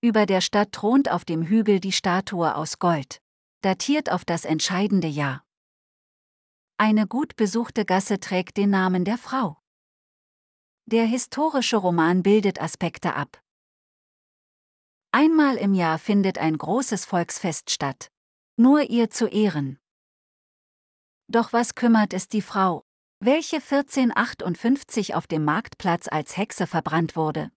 Über der Stadt thront auf dem Hügel die Statue aus Gold, datiert auf das entscheidende Jahr. Eine gut besuchte Gasse trägt den Namen der Frau. Der historische Roman bildet Aspekte ab. Einmal im Jahr findet ein großes Volksfest statt, nur ihr zu Ehren. Doch was kümmert es die Frau, welche 1458 auf dem Marktplatz als Hexe verbrannt wurde?